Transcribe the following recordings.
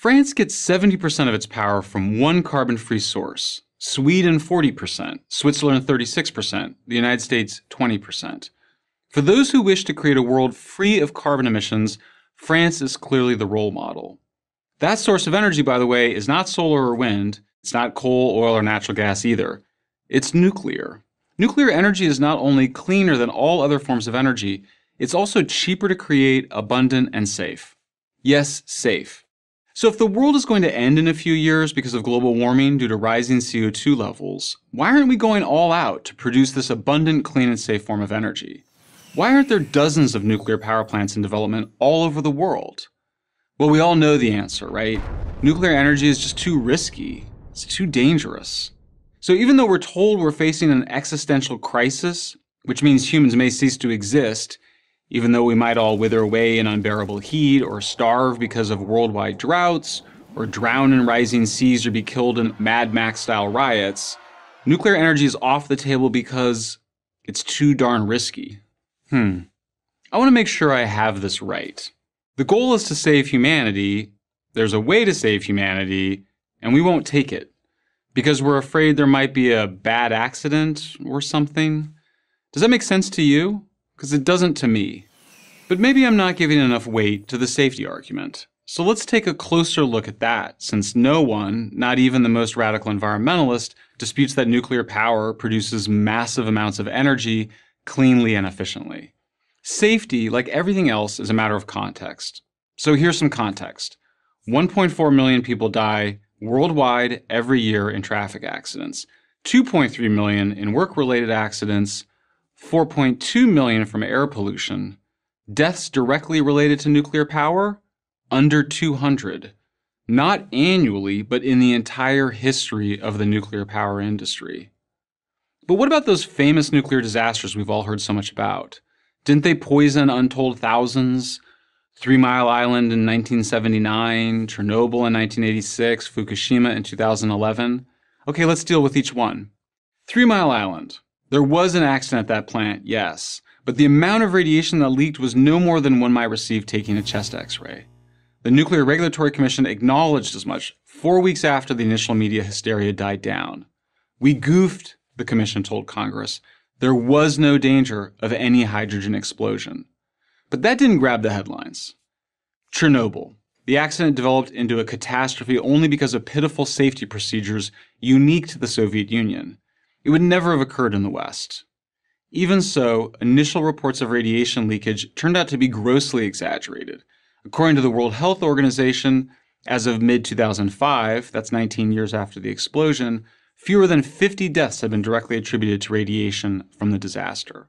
France gets 70% of its power from one carbon free source Sweden 40%, Switzerland 36%, the United States 20%. For those who wish to create a world free of carbon emissions, France is clearly the role model. That source of energy, by the way, is not solar or wind, it's not coal, oil, or natural gas either. It's nuclear. Nuclear energy is not only cleaner than all other forms of energy, it's also cheaper to create, abundant, and safe. Yes, safe. So, if the world is going to end in a few years because of global warming due to rising CO2 levels, why aren't we going all out to produce this abundant, clean, and safe form of energy? Why aren't there dozens of nuclear power plants in development all over the world? Well, we all know the answer, right? Nuclear energy is just too risky, it's too dangerous. So, even though we're told we're facing an existential crisis, which means humans may cease to exist, even though we might all wither away in unbearable heat, or starve because of worldwide droughts, or drown in rising seas or be killed in Mad Max style riots, nuclear energy is off the table because it's too darn risky. Hmm. I want to make sure I have this right. The goal is to save humanity, there's a way to save humanity, and we won't take it because we're afraid there might be a bad accident or something. Does that make sense to you? because it doesn't to me. But maybe I'm not giving enough weight to the safety argument. So let's take a closer look at that, since no one, not even the most radical environmentalist, disputes that nuclear power produces massive amounts of energy cleanly and efficiently. Safety, like everything else, is a matter of context. So here's some context 1.4 million people die worldwide every year in traffic accidents, 2.3 million in work related accidents, 4.2 million from air pollution. Deaths directly related to nuclear power, under 200. Not annually, but in the entire history of the nuclear power industry. But what about those famous nuclear disasters we've all heard so much about? Didn't they poison untold thousands? Three Mile Island in 1979, Chernobyl in 1986, Fukushima in 2011. Okay, let's deal with each one. Three Mile Island. There was an accident at that plant, yes, but the amount of radiation that leaked was no more than one might receive taking a chest x ray. The Nuclear Regulatory Commission acknowledged as much four weeks after the initial media hysteria died down. We goofed, the Commission told Congress. There was no danger of any hydrogen explosion. But that didn't grab the headlines. Chernobyl. The accident developed into a catastrophe only because of pitiful safety procedures unique to the Soviet Union. It would never have occurred in the West. Even so, initial reports of radiation leakage turned out to be grossly exaggerated. According to the World Health Organization, as of mid 2005, that's 19 years after the explosion, fewer than 50 deaths have been directly attributed to radiation from the disaster.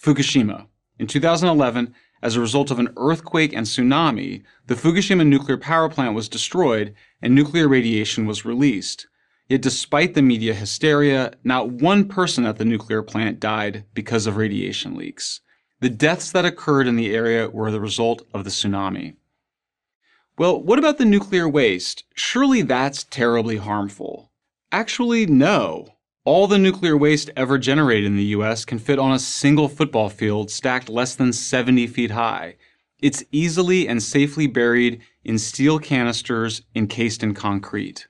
Fukushima. In 2011, as a result of an earthquake and tsunami, the Fukushima nuclear power plant was destroyed and nuclear radiation was released. Yet, despite the media hysteria, not one person at the nuclear plant died because of radiation leaks. The deaths that occurred in the area were the result of the tsunami. Well, what about the nuclear waste? Surely that's terribly harmful. Actually, no. All the nuclear waste ever generated in the US can fit on a single football field stacked less than 70 feet high. It's easily and safely buried in steel canisters encased in concrete.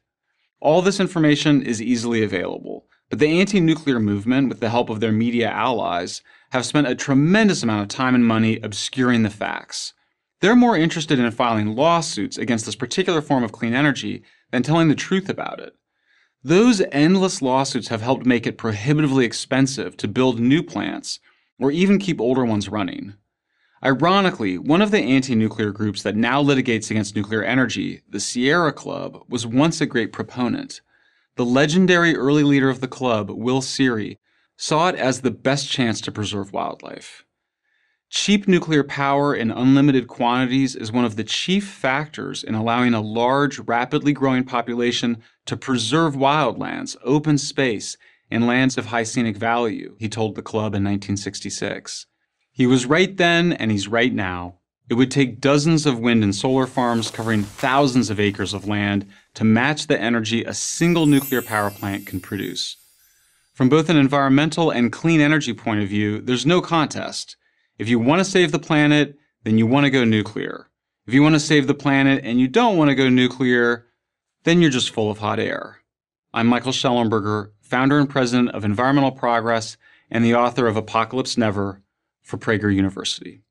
All this information is easily available, but the anti nuclear movement, with the help of their media allies, have spent a tremendous amount of time and money obscuring the facts. They're more interested in filing lawsuits against this particular form of clean energy than telling the truth about it. Those endless lawsuits have helped make it prohibitively expensive to build new plants or even keep older ones running. Ironically, one of the anti nuclear groups that now litigates against nuclear energy, the Sierra Club, was once a great proponent. The legendary early leader of the club, Will Seary, saw it as the best chance to preserve wildlife. Cheap nuclear power in unlimited quantities is one of the chief factors in allowing a large, rapidly growing population to preserve wildlands, open space, and lands of high scenic value, he told the club in 1966. He was right then, and he's right now. It would take dozens of wind and solar farms covering thousands of acres of land to match the energy a single nuclear power plant can produce. From both an environmental and clean energy point of view, there's no contest. If you want to save the planet, then you want to go nuclear. If you want to save the planet and you don't want to go nuclear, then you're just full of hot air. I'm Michael Schellenberger, founder and president of Environmental Progress and the author of Apocalypse Never for Prager University.